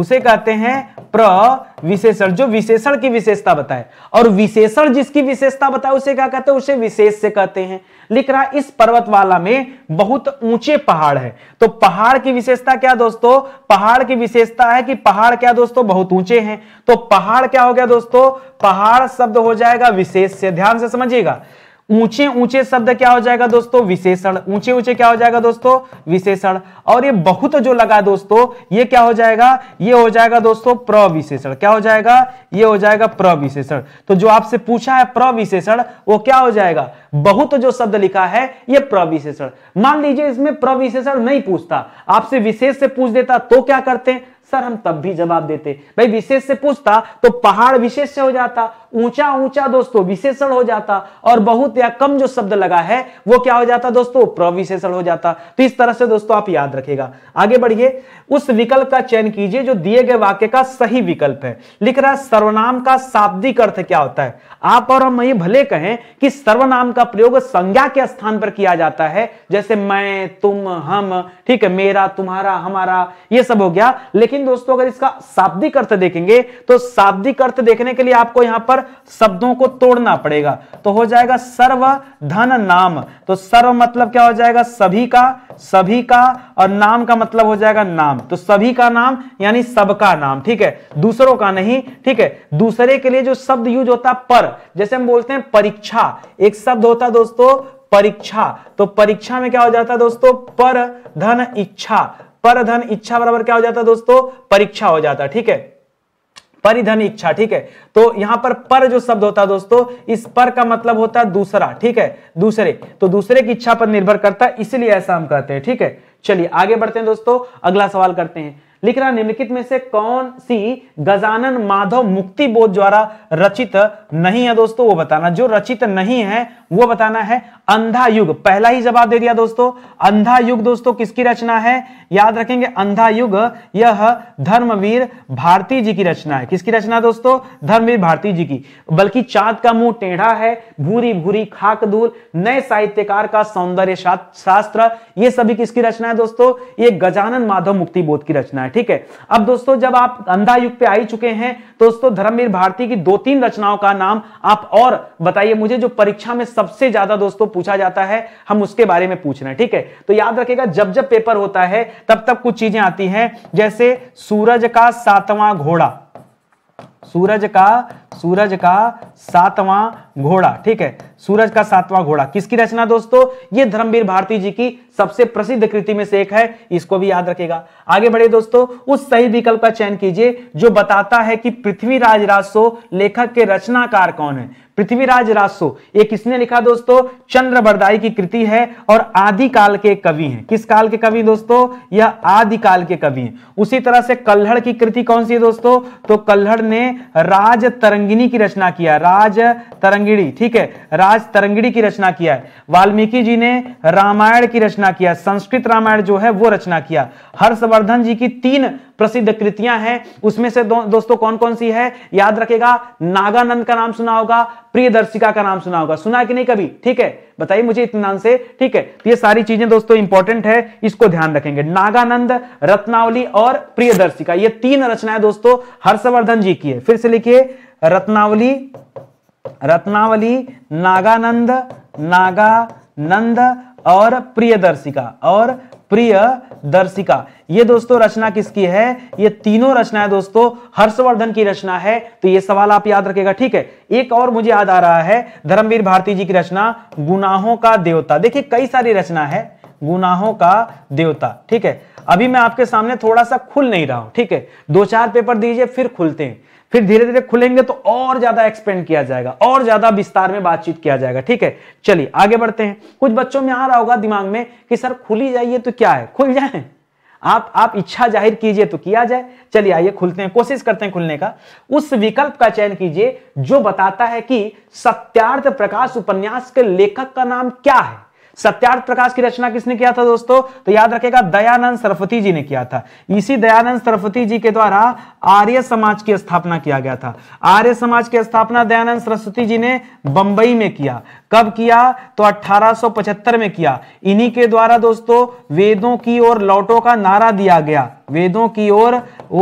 उसे कहते हैं प्र विशेषण जो विशेषण की विशेषता बताए और विशेषण जिसकी विशेषता बताए उसे क्या कहते हैं उसे विशेष से कहते हैं लिख रहा इस वाला में बहुत ऊंचे पहाड़ है तो पहाड़ की विशेषता क्या दोस्तों पहाड़ की विशेषता है कि पहाड़ क्या दोस्तों बहुत ऊंचे हैं तो पहाड़ क्या हो गया दोस्तों पहाड़ शब्द हो जाएगा विशेष से ध्यान से समझिएगा ऊंचे ऊंचे शब्द क्या हो जाएगा दोस्तों विशेषण ऊंचे ऊंचे क्या हो जाएगा दोस्तों विशेषण और ये बहुत जो लगा दोस्तों ये क्या हो जाएगा ये हो जाएगा दोस्तों प्रविशेषण क्या हो जाएगा ये हो जाएगा प्रविशेषण तो जो आपसे पूछा है प्रविशेषण वो क्या हो जाएगा बहुत जो शब्द लिखा है ये प्रविशेषण मान लीजिए इसमें प्रविशेषण नहीं पूछता आपसे विशेष से पूछ देता तो क्या करते हैं सर हम तब भी जवाब देते भाई विशेष से पूछता तो पहाड़ विशेष से हो जाता ऊंचा ऊंचा दोस्तों विशेषण हो जाता और बहुत या कम जो शब्द लगा है वो क्या हो जाता दोस्तों प्रविशेषण हो जाता तो इस तरह से दोस्तों आप याद रखेगा आगे बढ़िए उस विकल्प का चयन कीजिए जो दिए गए वाक्य का सही विकल्प है लिख रहा है सर्वनाम का शाब्दिक अर्थ क्या होता है आप और हम ये भले कहें कि सर्वनाम का प्रयोग संज्ञा के स्थान पर किया जाता है जैसे मैं तुम हम ठीक है मेरा तुम्हारा हमारा ये सब हो गया लेकिन लेकिन दोस्तों अगर इसका शाब्दिक अर्थ देखेंगे तो शाब्दिक अर्थ देखने के लिए आपको यहां पर शब्दों को तोड़ना पड़ेगा तो हो जाएगा सर्व धन नाम तो सर्व मतलब क्या हो जाएगा सभी का सभी का और नाम का मतलब हो जाएगा नाम तो सभी का नाम यानी सबका नाम ठीक है दूसरों का नहीं ठीक है दूसरे के लिए जो शब्द यूज होता पर जैसे हम बोलते हैं परीक्षा एक शब्द होता दोस्तों परीक्षा तो परीक्षा में क्या हो जाता है दोस्तों पर धन इच्छा परधन इच्छा बराबर क्या हो जाता है दोस्तों परीक्षा हो जाता है ठीक है परिधन इच्छा ठीक है तो यहां पर पर जो शब्द होता है दोस्तों इस पर का मतलब होता है दूसरा ठीक है दूसरे तो दूसरे की इच्छा पर निर्भर करता है इसलिए ऐसा हम कहते हैं ठीक है चलिए आगे बढ़ते हैं दोस्तों अगला सवाल करते हैं लिख रहा निम्नलिखित में से कौन सी गजानन माधव मुक्ति बोध द्वारा रचित नहीं है दोस्तों वो बताना जो रचित नहीं है वो बताना है अंधा युग पहला ही जवाब दे दिया दोस्तों अंधा युग दोस्तों किसकी रचना है याद रखेंगे अंधा युग यह धर्मवीर भारती जी की रचना है किसकी रचना दोस्तों धर्मवीर भारती जी की बल्कि चांद का मुंह टेढ़ा है भूरी भूरी खाक दूर नए साहित्यकार का सौंदर्य शास्त्र ये सभी किसकी रचना है दोस्तों ये गजानन माधव मुक्ति बोध की रचना है ठीक है अब दोस्तों जब आप अंधा युग पे आई चुके हैं दोस्तों धर्मवीर भारती की दो तीन रचनाओं का नाम आप और बताइए मुझे जो परीक्षा में सबसे ज्यादा दोस्तों पूछा जाता है हम उसके बारे में पूछ रहे हैं ठीक है तो याद रखेगा जब जब पेपर होता है तब तब कुछ चीजें आती हैं जैसे सूरज का सातवां घोड़ा सूरज का सूरज का सातवां घोड़ा ठीक है सूरज का सातवां घोड़ा किसकी रचना दोस्तों ये धर्मवीर भारती जी की सबसे प्रसिद्ध कृति में से एक है इसको भी याद रखेगा आगे बढ़े दोस्तों उस सही विकल्प का चयन कीजिए जो बताता है कि पृथ्वीराज रासो लेखक के रचनाकार कौन है पृथ्वीराज रासो ये किसने लिखा दोस्तों चंद्र बरदाई की कृति है और आदि काल के कवि हैं किस काल के कवि दोस्तों यह आदि काल के कवि हैं उसी तरह से कल्हड़ की कृति कौन सी है दोस्तों तो कल्हड़ ने राज तरंगिनी की रचना किया राज तरंग तरंगिड़ी ठीक है राज तरंगिड़ी की रचना किया है वाल्मीकि जी ने रामायण की रचना किया संस्कृत रामायण जो है वो रचना किया हर्षवर्धन जी की तीन प्रसिद्ध कृतियां हैं उसमें से दो, दोस्तों कौन कौन सी है याद रखेगा नागानंद का नाम सुना होगा प्रियदर्शिका का नाम सुना होगा सुना कि नहीं कभी ठीक है बताइए मुझे इतने नाम से ठीक है तो ये सारी चीजें दोस्तों इंपॉर्टेंट है इसको ध्यान रखेंगे नागानंद रत्नावली और प्रियदर्शिका ये तीन रचनाएं दोस्तों हर्षवर्धन जी की है फिर से लिखिए रत्नावली रत्नावली नागानंद नागानंद और प्रियदर्शिका और प्रिय दर्शिका ये दोस्तों रचना किसकी है ये तीनों रचना है दोस्तों हर्षवर्धन की रचना है तो ये सवाल आप याद रखेगा ठीक है एक और मुझे याद आ रहा है धर्मवीर भारती जी की रचना गुनाहों का देवता देखिए कई सारी रचना है गुनाहों का देवता ठीक है अभी मैं आपके सामने थोड़ा सा खुल नहीं रहा हूं ठीक है दो चार पेपर दीजिए फिर खुलते हैं फिर धीरे धीरे खुलेंगे तो और ज्यादा एक्सपेंड किया जाएगा और ज्यादा विस्तार में बातचीत किया जाएगा ठीक है चलिए आगे बढ़ते हैं कुछ बच्चों में आ रहा होगा दिमाग में कि सर खुली जाइए तो क्या है खुल जाए आप आप इच्छा जाहिर कीजिए तो किया जाए चलिए आइए खुलते हैं कोशिश करते हैं खुलने का उस विकल्प का चयन कीजिए जो बताता है कि सत्यार्थ प्रकाश उपन्यास के लेखक का नाम क्या है सत्यार्थ प्रकाश की रचना किसने किया था दोस्तों तो याद रखेगा दयानंद सरस्वती जी ने किया था इसी दयानंद सरस्वती जी के द्वारा आर्य समाज की स्थापना किया गया था आर्य समाज की स्थापना दयानंद सरस्वती जी ने बंबई में किया कब किया तो 1875 में किया इन्हीं के द्वारा दोस्तों वेदों की ओर लौटों का नारा दिया गया वेदों की ओर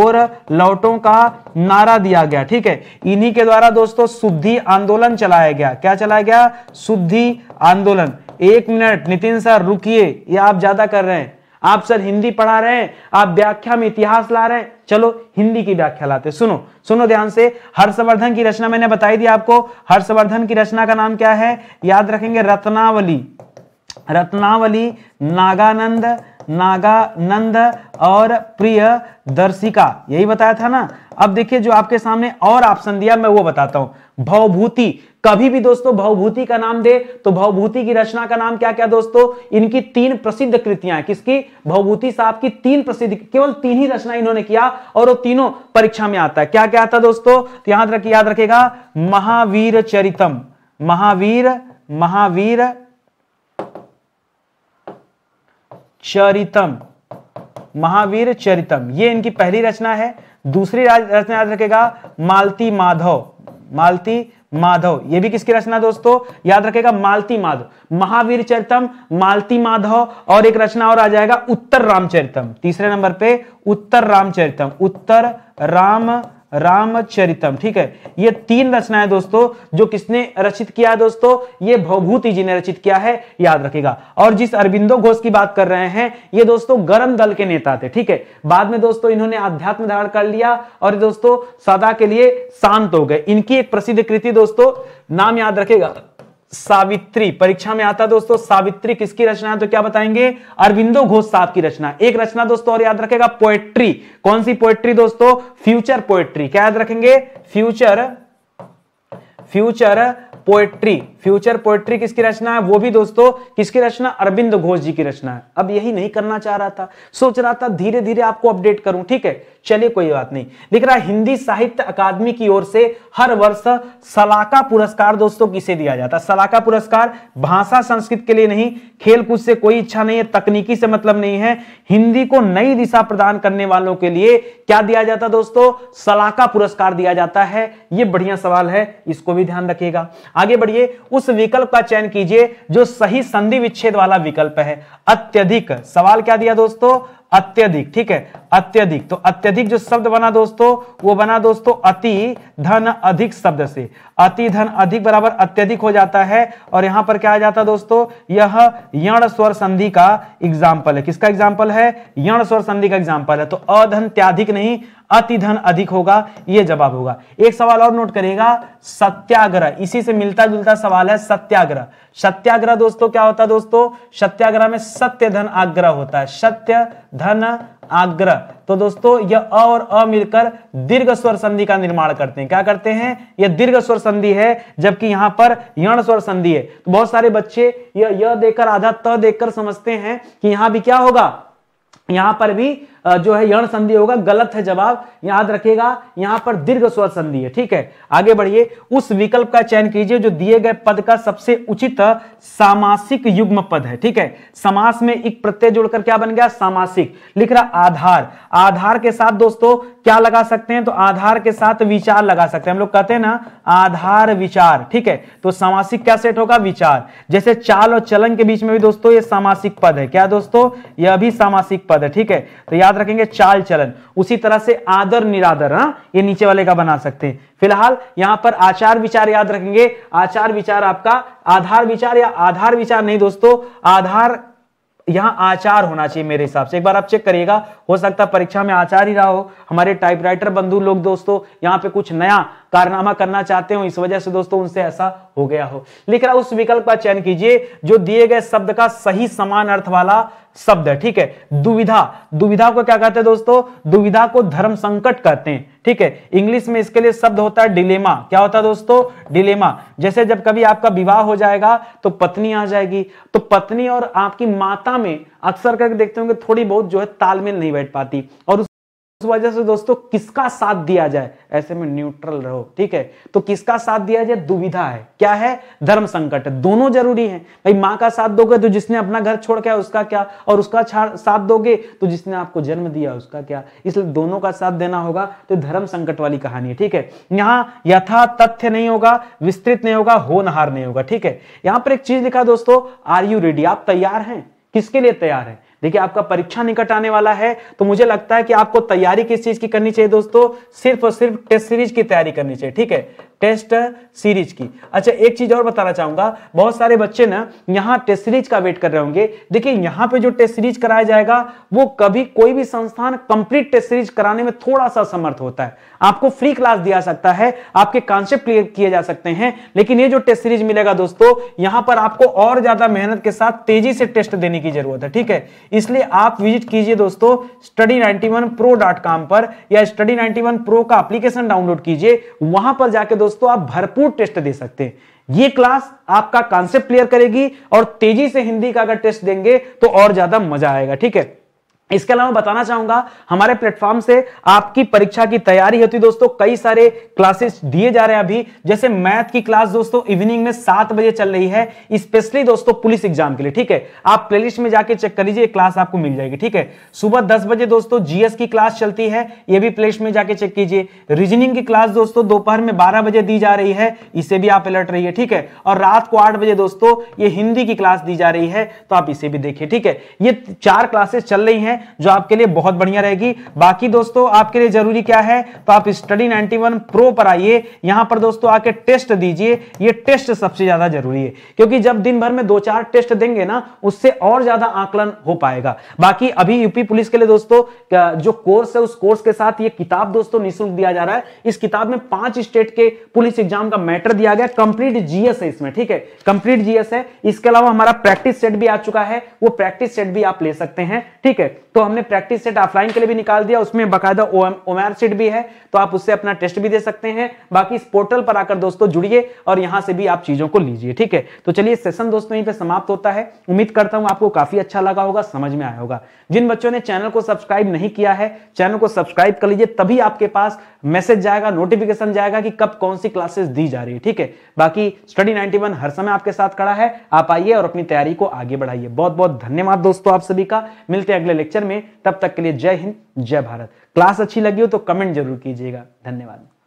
और लौटों का नारा दिया गया ठीक है इन्हीं के द्वारा दोस्तों शुद्धि आंदोलन चलाया गया क्या चलाया गया शुद्धि आंदोलन एक मिनट नितिन सर रुकिए ये आप ज्यादा कर रहे हैं आप सर हिंदी पढ़ा रहे हैं आप व्याख्या में इतिहास ला रहे हैं चलो हिंदी की व्याख्या लाते सुनो सुनो ध्यान से हर्षवर्धन की रचना मैंने बताई दी आपको हर्षवर्धन की रचना का नाम क्या है याद रखेंगे रत्नावली रत्नावली नागानंद नागानंद और प्रिय दर्शिका यही बताया था ना अब देखिए जो आपके सामने और ऑप्शन दिया मैं वो बताता हूं भवभूति कभी भी दोस्तों भवभूति का नाम दे तो भवभूति की रचना का नाम क्या क्या दोस्तों इनकी तीन प्रसिद्ध कृतियां किसकी भवभूति साहब की तीन प्रसिद्ध केवल तीन ही रचना इन्होंने किया और वो तीनों परीक्षा में आता है क्या क्या आता दोस्तों याद रखिए याद रखेगा महावीर चरितम महावीर महावीर चरितम महावीर चरितम ये इनकी पहली रचना है दूसरी रचना याद रखेगा मालती माधव मालती माधव ये भी किसकी रचना दोस्तों याद रखेगा मालती माधव महावीर चरितम मालती माधव और एक रचना और आ जाएगा उत्तर रामचरितम तीसरे नंबर पे उत्तर रामचरितम उत्तर राम रामचरितम ठीक है ये तीन रचनाएं दोस्तों जो किसने रचित किया दोस्तों ये भवभूति जी ने रचित किया है याद रखेगा और जिस अरविंदो घोष की बात कर रहे हैं ये दोस्तों गर्म दल के नेता थे ठीक है बाद में दोस्तों इन्होंने अध्यात्म धारण कर लिया और दोस्तों सदा के लिए शांत हो गए इनकी एक प्रसिद्ध कृति दोस्तों नाम याद रखेगा सावित्री परीक्षा में आता दोस्तों सावित्री किसकी रचना है तो क्या बताएंगे अरविंदो घोष साहब की रचना एक रचना दोस्तों और याद रखेगा पोएट्री कौन सी पोएट्री दोस्तों फ्यूचर पोएट्री क्या याद रखेंगे future future poetry future poetry किसकी रचना है वो भी दोस्तों किसकी रचना अरविंद घोष जी की रचना है अब यही नहीं करना चाह रहा था सोच रहा था धीरे धीरे आपको अपडेट करूं ठीक है चलिए कोई बात नहीं दिख रहा हिंदी साहित्य अकादमी की ओर से हर वर्ष सलाका पुरस्कार दोस्तों किसे दिया जाता सलाका पुरस्कार भाषा संस्कृत के लिए नहीं खेलकूद से कोई इच्छा नहीं है तकनीकी से मतलब नहीं है हिंदी को नई दिशा प्रदान करने वालों के लिए क्या दिया जाता दोस्तों सलाका पुरस्कार दिया जाता है यह बढ़िया सवाल है इसको भी ध्यान रखिएगा आगे बढ़िए उस विकल्प का चयन कीजिए जो सही संधि विच्छेद वाला विकल्प है अत्यधिक सवाल क्या दिया दोस्तों अत्यधिक ठीक है अत्यधिक तो अत्यधिक जो शब्द बना दोस्तों वो बना दोस्तों अति धन अधिक शब्द से अति धन अधिक बराबर अत्यधिक हो जाता है और यहां पर क्या आ जाता दोस्तों यह यण स्वर संधि का एग्जाम्पल है किसका एग्जाम्पल है यण स्वर संधि का एग्जाम्पल है तो अधन त्याधिक नहीं अति धन अधिक होगा यह जवाब होगा एक सवाल और नोट करेगा सत्याग्रह इसी से मिलता जुलता सवाल है सत्याग्रह सत्याग्रह दोस्तों क्या होता है दोस्तों सत्याग्रह में सत्य धन आग्रह होता है सत्य धन आग्रह तो दोस्तों यह अ और अ मिलकर दीर्घ स्वर संधि का निर्माण करते हैं क्या करते हैं यह दीर्घ स्वर संधि है जबकि यहां पर यण स्वर संधि है तो बहुत सारे बच्चे यह देखकर आधा त तो देखकर समझते हैं कि यहां भी क्या होगा यहां पर भी जो है यण संधि होगा गलत है जवाब याद रखिएगा यहां पर दीर्घ स्वर संधि है ठीक है आगे बढ़िए उस विकल्प का चयन कीजिए जो दिए गए पद का सबसे उचित सामासिक युग्म पद है ठीक है समास में एक प्रत्यय जोड़कर क्या बन गया सामासिक लिख रहा आधार आधार के साथ दोस्तों क्या लगा सकते हैं तो आधार के साथ विचार लगा सकते हैं हम लोग कहते हैं ना आधार विचार ठीक है तो सामासिक क्या सेट होगा विचार जैसे चाल और चलन के बीच में भी दोस्तों ये सामासिक पद है क्या दोस्तों यह भी सामासिक पद है ठीक है तो याद याद रखेंगे चाल चलन उसी तरह से आदर निरादर ना हाँ, ये नीचे वाले का बना सकते हैं फिलहाल यहां पर आचार विचार याद रखेंगे आचार विचार आपका आधार विचार या आधार विचार नहीं दोस्तों आधार यहां आचार होना चाहिए मेरे हिसाब से एक बार आप चेक करिएगा हो सकता है परीक्षा में आचार ही रहा हो हमारे टाइपराइटर बंधु लोग दोस्तों यहां पे कुछ नया कारनामा करना चाहते हो इस वजह से दोस्तों उनसे ऐसा हो गया हो लिख रहा उस विकल्प का चयन कीजिए जो दिए गए शब्द का सही समान अर्थ वाला शब्द है ठीक है दुविधा दुविधा को क्या कहते हैं दोस्तों दुविधा को धर्म संकट कहते हैं ठीक है इंग्लिश में इसके लिए शब्द होता है डिलेमा क्या होता है दोस्तों डिलेमा जैसे जब कभी आपका विवाह हो जाएगा तो पत्नी आ जाएगी तो पत्नी और आपकी माता में अक्सर करके देखते होंगे थोड़ी बहुत जो है तालमेल नहीं बैठ पाती और वजह से दोस्तों किसका साथ दिया जाए ऐसे में न्यूट्रल रहो ठीक है तो किसका साथ दिया जाए दुविधा है क्या है धर्म संकट है दोनों जरूरी हैं भाई माँ का साथ दोगे तो जिसने अपना घर छोड़ गया उसका क्या और उसका साथ दोगे तो जिसने आपको जन्म दिया उसका क्या इसलिए दोनों का साथ देना होगा तो धर्म संकट वाली कहानी है ठीक है यहाँ यथा तथ्य नहीं होगा विस्तृत नहीं होगा होनहार नहीं होगा ठीक है यहाँ पर एक चीज लिखा दोस्तों आर यू रेडी आप तैयार हैं किसके लिए तैयार है देखिए आपका परीक्षा निकट आने वाला है तो मुझे लगता है कि आपको तैयारी किस चीज की करनी चाहिए दोस्तों सिर्फ और सिर्फ टेस्ट सीरीज की तैयारी करनी चाहिए ठीक है टेस्ट सीरीज की अच्छा एक चीज और बताना चाहूंगा बहुत सारे बच्चे ना यहाँ टेस्ट सीरीज का वेट कर रहे होंगे देखिए यहाँ पे जो टेस्ट सीरीज कराया जाएगा वो कभी कोई भी संस्थान कंप्लीट टेस्ट सीरीज कराने में थोड़ा सा समर्थ होता है आपको फ्री क्लास दिया सकता है आपके कॉन्सेप्ट क्लियर किए जा सकते हैं लेकिन ये जो टेस्ट सीरीज मिलेगा दोस्तों यहाँ पर आपको और ज्यादा मेहनत के साथ तेजी से टेस्ट देने की जरूरत है ठीक है इसलिए आप विजिट कीजिए दोस्तों स्टडी नाइनटी पर या स्टडी नाइनटी प्रो का एप्लीकेशन डाउनलोड कीजिए वहां पर जाके दोस्तों दोस्तों आप भरपूर टेस्ट दे सकते हैं ये क्लास आपका कॉन्सेप्ट क्लियर करेगी और तेजी से हिंदी का अगर टेस्ट देंगे तो और ज्यादा मजा आएगा ठीक है इसके अलावा बताना चाहूंगा हमारे प्लेटफॉर्म से आपकी परीक्षा की तैयारी होती है दोस्तों कई सारे क्लासेस दिए जा रहे हैं अभी जैसे मैथ की क्लास दोस्तों इवनिंग में सात बजे चल रही है स्पेशली दोस्तों पुलिस एग्जाम के लिए ठीक है आप प्लेलिस्ट में जाके चेक कर लीजिए क्लास आपको मिल जाएगी ठीक है सुबह दस बजे दोस्तों जीएस की क्लास चलती है ये भी प्लेलिस्ट में जाके चेक कीजिए रीजनिंग की क्लास दोस्तों दोपहर में बारह बजे दी जा रही है इसे भी आप अलर्ट रहिए ठीक है और रात को आठ बजे दोस्तों ये हिंदी की क्लास दी जा रही है तो आप इसे भी देखिए ठीक है ये चार क्लासेस चल रही है जो आपके लिए बहुत बढ़िया रहेगी बाकी दोस्तों आपके लिए जरूरी क्या है तो आप स्टडी 91 प्रो पर आइए यहां पर दोस्तों आके टेस्ट दीजिए ये टेस्ट सबसे ज्यादा जरूरी है क्योंकि जब दिन भर में दो चार टेस्ट देंगे ना उससे और ज्यादा आकलन हो पाएगा बाकी अभी यूपी पुलिस के लिए दोस्तों जो कोर्स है उस कोर्स के साथ ये किताब दोस्तों निःशुल्क दिया जा रहा है इस किताब में पांच स्टेट के पुलिस एग्जाम का मैटर दिया गया कंप्लीट जीएस है इसमें ठीक है कंप्लीट जीएस है इसके अलावा हमारा प्रैक्टिस सेट भी आ चुका है वो प्रैक्टिस सेट भी आप ले सकते हैं ठीक है तो हमने प्रैक्टिस सेट ऑफलाइन के लिए भी निकाल दिया उसमें बकायदा ओमैर सीट भी है तो आप उससे अपना टेस्ट भी दे सकते हैं बाकी इस पोर्टल पर आकर दोस्तों जुड़िए और यहां से भी आप चीजों को लीजिए ठीक है तो चलिए सेशन दोस्तों यहीं पर समाप्त होता है उम्मीद करता हूं आपको काफी अच्छा लगा होगा समझ में आया होगा जिन बच्चों ने चैनल को सब्सक्राइब नहीं किया है चैनल को सब्सक्राइब कर लीजिए तभी आपके पास मैसेज जाएगा नोटिफिकेशन जाएगा कि कब कौन सी क्लासेस दी जा रही है ठीक है बाकी स्टडी नाइनटी हर समय आपके साथ खड़ा है आप आइए और अपनी तैयारी को आगे बढ़ाइए बहुत बहुत धन्यवाद दोस्तों आप सभी का मिलते हैं अगले लेक्चर लेक्चर में तब तक के लिए जय हिंद जय भारत क्लास अच्छी लगी हो तो कमेंट जरूर कीजिएगा धन्यवाद